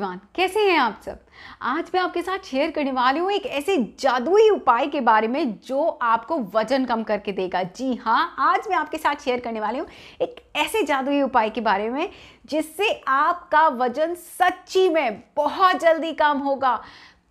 everyone कैसे हैं आप सब आज मैं आपके साथ शेयर करने वाली हूँ एक ऐसे जादुई उपाय के बारे में जो आपको वजन कम करके देगा जी हाँ आज मैं आपके साथ शेयर करने वाली हूँ एक ऐसे जादुई उपाय के बारे में जिससे आपका वजन सच्ची में बहुत जल्दी कम होगा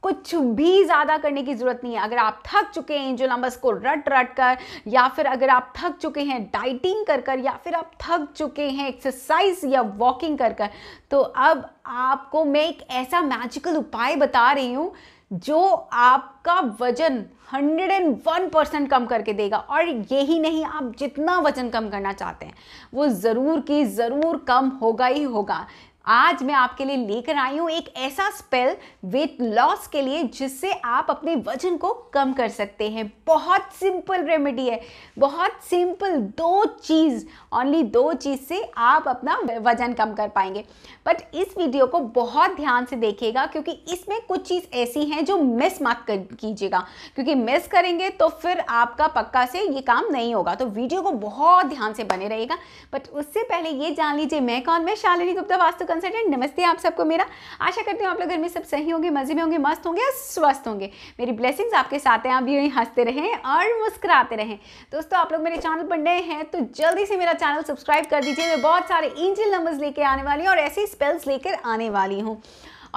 कुछ भी ज़्यादा करने की ज़रूरत नहीं है अगर आप थक चुके हैं एंजल नंबर्स को रट रट कर या फिर अगर आप थक चुके हैं डाइटिंग कर कर या फिर आप थक चुके हैं एक्सरसाइज या वॉकिंग कर कर तो अब आपको मैं एक ऐसा मैजिकल उपाय बता रही हूँ जो आपका वजन 101 परसेंट कम करके देगा और यही नहीं आप जितना वजन कम करना चाहते हैं वो ज़रूर की ज़रूर कम होगा ही होगा आज मैं आपके लिए लेकर आई हूँ एक ऐसा स्पेल वेट लॉस के लिए जिससे आप अपने वजन को कम कर सकते हैं बहुत सिंपल रेमेडी है बहुत सिंपल दो चीज़ ओनली दो चीज़ से आप अपना वजन कम कर पाएंगे बट इस वीडियो को बहुत ध्यान से देखिएगा क्योंकि इसमें कुछ चीज़ ऐसी हैं जो मिस मत कीजिएगा क्योंकि मिस करेंगे तो फिर आपका पक्का से ये काम नहीं होगा तो वीडियो को बहुत ध्यान से बने रहेगा बट उससे पहले ये जान लीजिए मैं कौन मैं शालिनी गुप्ता वास्तु कंसल्टेंट नमस्ते आप सबको मेरा आशा करती हूँ आप लोग घर में सब सही होंगे मज़े में होंगे मस्त होंगे स्वस्थ होंगे मेरी ब्लेसिंग्स आपके साथ हैं आप यूँ हंसते रहें और मुस्कुराते रहें दोस्तों आप लोग मेरे चैनल पर नए हैं तो जल्दी से मेरा चैनल सब्सक्राइब कर दीजिए मैं बहुत सारे इंजल नंबर्स लेकर आने वाली हूँ और ऐसे स्पेल्स लेकर आने वाली हूँ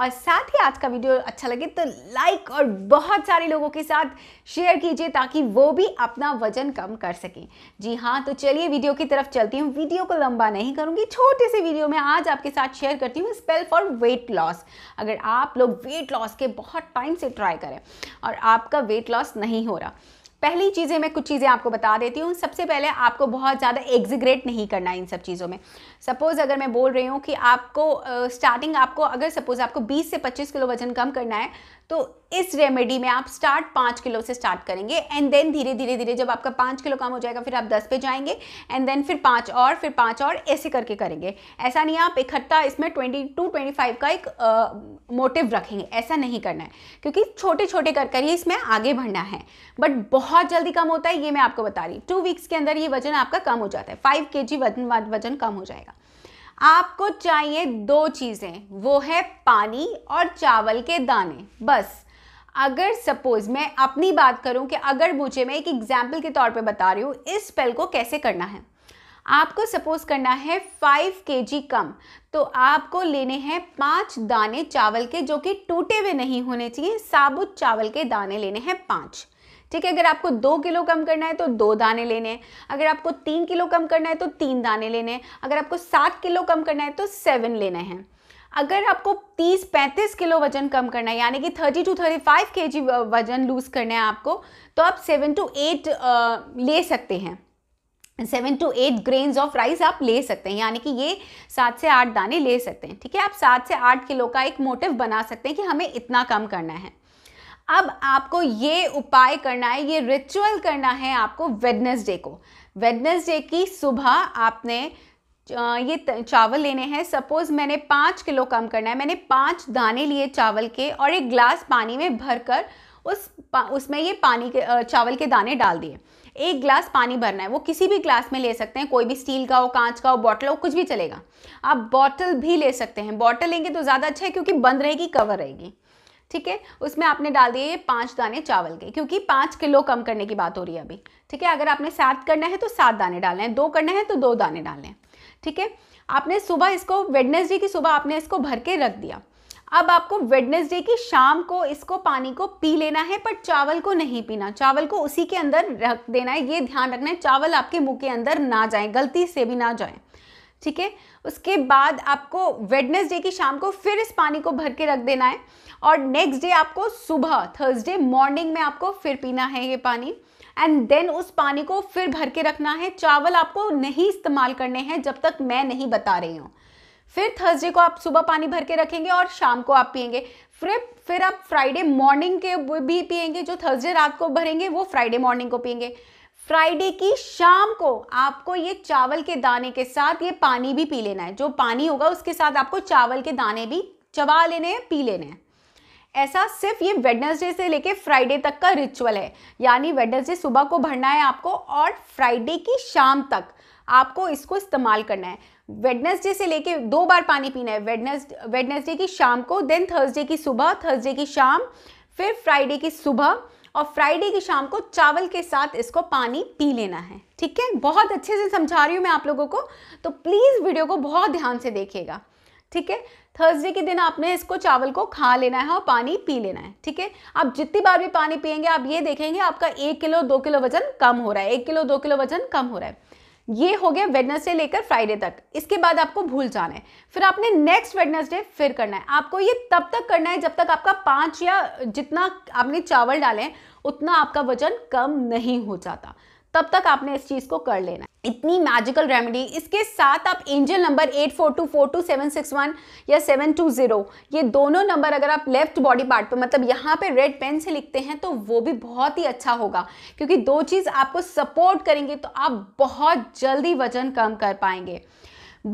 और साथ ही आज का वीडियो अच्छा लगे तो लाइक और बहुत सारे लोगों के साथ शेयर कीजिए ताकि वो भी अपना वजन कम कर सकें जी हाँ तो चलिए वीडियो की तरफ चलती हूँ वीडियो को लंबा नहीं करूँगी छोटे से वीडियो में आज आपके साथ शेयर करती हूँ स्पेल फॉर वेट लॉस अगर आप लोग वेट लॉस के बहुत टाइम से ट्राई करें और आपका वेट लॉस नहीं हो रहा पहली चीज़ें मैं कुछ चीज़ें आपको बता देती हूँ सबसे पहले आपको बहुत ज़्यादा एग्जिग्रेट नहीं करना है इन सब चीज़ों में सपोज़ अगर मैं बोल रही हूँ कि आपको स्टार्टिंग uh, आपको अगर सपोज़ आपको 20 से 25 किलो वजन कम करना है तो इस रेमेडी में आप स्टार्ट पाँच किलो से स्टार्ट करेंगे एंड देन धीरे धीरे धीरे जब आपका पाँच किलो काम हो जाएगा फिर आप दस पे जाएंगे एंड देन फिर पाँच और फिर पाँच और ऐसे करके करेंगे ऐसा नहीं आप इकट्ठा इसमें ट्वेंटी टू ट्वेंटी फाइव का एक मोटिव रखेंगे ऐसा नहीं करना है क्योंकि छोटे छोटे कर कर ही इसमें आगे बढ़ना है बट बहुत जल्दी कम होता है ये मैं आपको बता रही टू वीक्स के अंदर ये वजन आपका कम हो जाता है फाइव के जी वजन वजन कम हो जाएगा आपको चाहिए दो चीज़ें वो है पानी और चावल के दाने बस अगर सपोज मैं अपनी बात करूं कि अगर मुझे मैं एक एग्जाम्पल के तौर पे बता रही हूँ इस स्पेल को कैसे करना है आपको सपोज करना है फाइव के जी कम तो आपको लेने हैं पाँच दाने चावल के जो कि टूटे हुए नहीं होने चाहिए साबुत चावल के दाने लेने हैं पाँच ठीक है अगर आपको दो किलो कम करना है तो दो दाने लेने अगर आपको तीन किलो कम करना है तो तीन दाने लेने अगर आपको सात किलो कम करना है तो सेवन लेने हैं अगर आपको 30-35 किलो वजन कम करना है यानी कि 30 टू 35 केजी वजन लूज करना है आपको तो आप 7 टू 8 ले सकते हैं seven to eight grains of rice आप ले सकते हैं यानी कि ये सात से आठ दाने ले सकते हैं ठीक है आप सात से आठ किलो का एक मोटिव बना सकते हैं कि हमें इतना कम करना है अब आपको ये उपाय करना है ये रिचुअल करना है आपको वेडनेसडे को वेडनेसडे की सुबह आपने ये चावल लेने हैं सपोज़ मैंने पाँच किलो कम करना है मैंने पाँच दाने लिए चावल के और एक ग्लास पानी में भर कर उस उसमें ये पानी के चावल के दाने डाल दिए एक ग्लास पानी भरना है वो किसी भी ग्लास में ले सकते हैं कोई भी स्टील का हो कांच का हो बॉटल हो कुछ भी चलेगा आप बॉटल भी ले सकते हैं बॉटल लेंगे तो ज़्यादा अच्छा है क्योंकि बंद रहेगी कवर रहेगी ठीक है उसमें आपने डाल दिए ये पाँच दाने चावल के क्योंकि पाँच किलो कम करने की बात हो रही है अभी ठीक है अगर आपने सात करना है तो सात दाने डालने हैं दो करना है तो दो दाने डालने हैं ठीक है आपने सुबह इसको वेडनेसडे की सुबह आपने इसको भर के रख दिया अब आपको वेडनेसडे की शाम को इसको पानी को पी लेना है पर चावल को नहीं पीना चावल को उसी के अंदर रख देना है ये ध्यान रखना है चावल आपके मुंह के अंदर ना जाए गलती से भी ना जाए ठीक है उसके बाद आपको वेडनेसडे की शाम को फिर इस पानी को भर के रख देना है और नेक्स्ट डे आपको सुबह थर्सडे मॉर्निंग में आपको फिर पीना है ये पानी एंड देन उस पानी को फिर भर के रखना है चावल आपको नहीं इस्तेमाल करने हैं जब तक मैं नहीं बता रही हूँ फिर थर्सडे को आप सुबह पानी भर के रखेंगे और शाम को आप पियेंगे फिर फिर आप फ्राइडे मॉर्निंग के भी पियेंगे जो थर्सडे रात को भरेंगे वो फ्राइडे मॉर्निंग को पियेंगे फ्राइडे की शाम को आपको ये चावल के दाने के साथ ये पानी भी पी लेना है जो पानी होगा उसके साथ आपको चावल के दाने भी चबा लेने हैं पी लेने हैं ऐसा सिर्फ ये वेडनेसडे से लेके फ्राइडे तक का रिचुअल है यानी वेडनेसडे सुबह को भरना है आपको और फ्राइडे की शाम तक आपको इसको इस्तेमाल करना है वेडनेसडे से लेके दो बार पानी पीना है वेडनेस वेडनेसडे की शाम को देन थर्सडे की सुबह थर्सडे की शाम फिर फ्राइडे की सुबह और फ्राइडे की शाम को चावल के साथ इसको पानी पी लेना है ठीक है बहुत अच्छे से समझा रही हूँ मैं आप लोगों को तो प्लीज़ वीडियो को बहुत ध्यान से देखिएगा ठीक है थर्सडे के दिन आपने इसको चावल को खा लेना है और पानी पी लेना है ठीक है आप जितनी बार भी पानी पियेंगे आप ये देखेंगे आपका एक किलो दो किलो वजन कम हो रहा है एक किलो दो किलो वजन कम हो रहा है ये हो गया वेडनेसडे लेकर फ्राइडे तक इसके बाद आपको भूल जाना है फिर आपने नेक्स्ट वेडनेसडे फिर करना है आपको ये तब तक करना है जब तक आपका पांच या जितना आपने चावल डालें उतना आपका वजन कम नहीं हो जाता तब तक आपने इस चीज़ को कर लेना इतनी मैजिकल रेमेडी इसके साथ आप एंजल नंबर वन या 720 ये दोनों नंबर अगर आप लेफ्ट बॉडी पार्ट पे मतलब यहाँ पे रेड पेन से लिखते हैं तो वो भी बहुत ही अच्छा होगा क्योंकि दो चीज़ आपको सपोर्ट करेंगे तो आप बहुत जल्दी वजन कम कर पाएंगे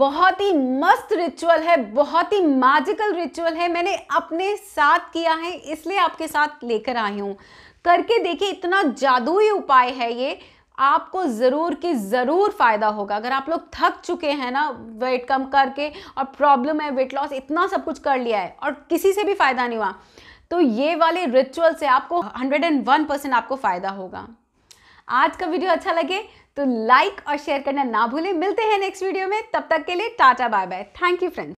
बहुत ही मस्त रिचुअल है बहुत ही मैजिकल रिचुअल है मैंने अपने साथ किया है इसलिए आपके साथ लेकर आई हूँ करके देखिए इतना जादुई उपाय है ये आपको ज़रूर की ज़रूर फ़ायदा होगा अगर आप लोग थक चुके हैं ना वेट कम करके और प्रॉब्लम है वेट लॉस इतना सब कुछ कर लिया है और किसी से भी फ़ायदा नहीं हुआ तो ये वाले रिचुअल से आपको 101 परसेंट आपको फ़ायदा होगा आज का वीडियो अच्छा लगे तो लाइक और शेयर करना ना भूलें मिलते हैं नेक्स्ट वीडियो में तब तक के लिए tata bye bye thank you friends